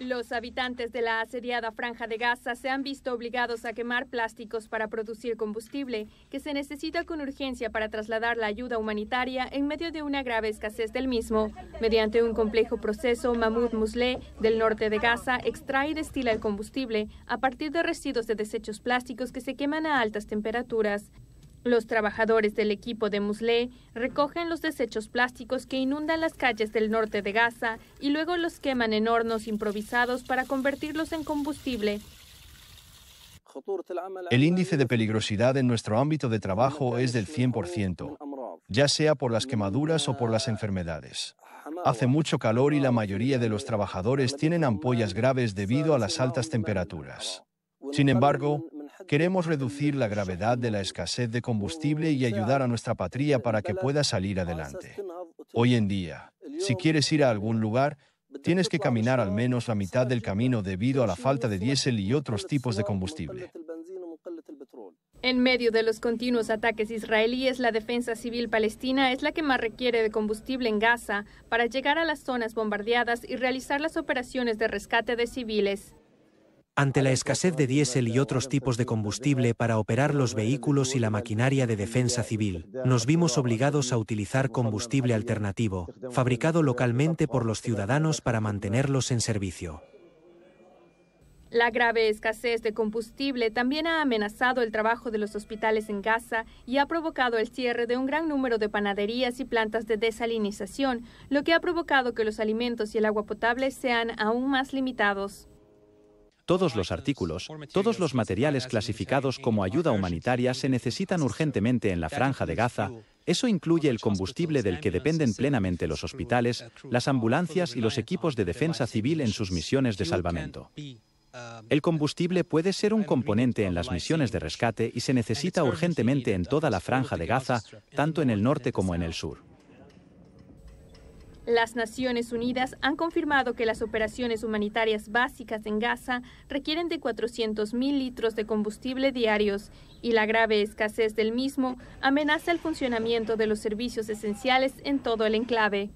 Los habitantes de la asediada franja de Gaza se han visto obligados a quemar plásticos para producir combustible, que se necesita con urgencia para trasladar la ayuda humanitaria en medio de una grave escasez del mismo. Mediante un complejo proceso, Mahmoud muslé del norte de Gaza, extrae y destila el combustible a partir de residuos de desechos plásticos que se queman a altas temperaturas. Los trabajadores del equipo de Muslé recogen los desechos plásticos que inundan las calles del norte de Gaza y luego los queman en hornos improvisados para convertirlos en combustible. El índice de peligrosidad en nuestro ámbito de trabajo es del 100%, ya sea por las quemaduras o por las enfermedades. Hace mucho calor y la mayoría de los trabajadores tienen ampollas graves debido a las altas temperaturas. Sin embargo, Queremos reducir la gravedad de la escasez de combustible y ayudar a nuestra patria para que pueda salir adelante. Hoy en día, si quieres ir a algún lugar, tienes que caminar al menos la mitad del camino debido a la falta de diésel y otros tipos de combustible. En medio de los continuos ataques israelíes, la defensa civil palestina es la que más requiere de combustible en Gaza para llegar a las zonas bombardeadas y realizar las operaciones de rescate de civiles. Ante la escasez de diésel y otros tipos de combustible para operar los vehículos y la maquinaria de defensa civil, nos vimos obligados a utilizar combustible alternativo, fabricado localmente por los ciudadanos para mantenerlos en servicio. La grave escasez de combustible también ha amenazado el trabajo de los hospitales en Gaza y ha provocado el cierre de un gran número de panaderías y plantas de desalinización, lo que ha provocado que los alimentos y el agua potable sean aún más limitados. Todos los artículos, todos los materiales clasificados como ayuda humanitaria se necesitan urgentemente en la franja de Gaza. Eso incluye el combustible del que dependen plenamente los hospitales, las ambulancias y los equipos de defensa civil en sus misiones de salvamento. El combustible puede ser un componente en las misiones de rescate y se necesita urgentemente en toda la franja de Gaza, tanto en el norte como en el sur. Las Naciones Unidas han confirmado que las operaciones humanitarias básicas en Gaza requieren de 400.000 litros de combustible diarios y la grave escasez del mismo amenaza el funcionamiento de los servicios esenciales en todo el enclave.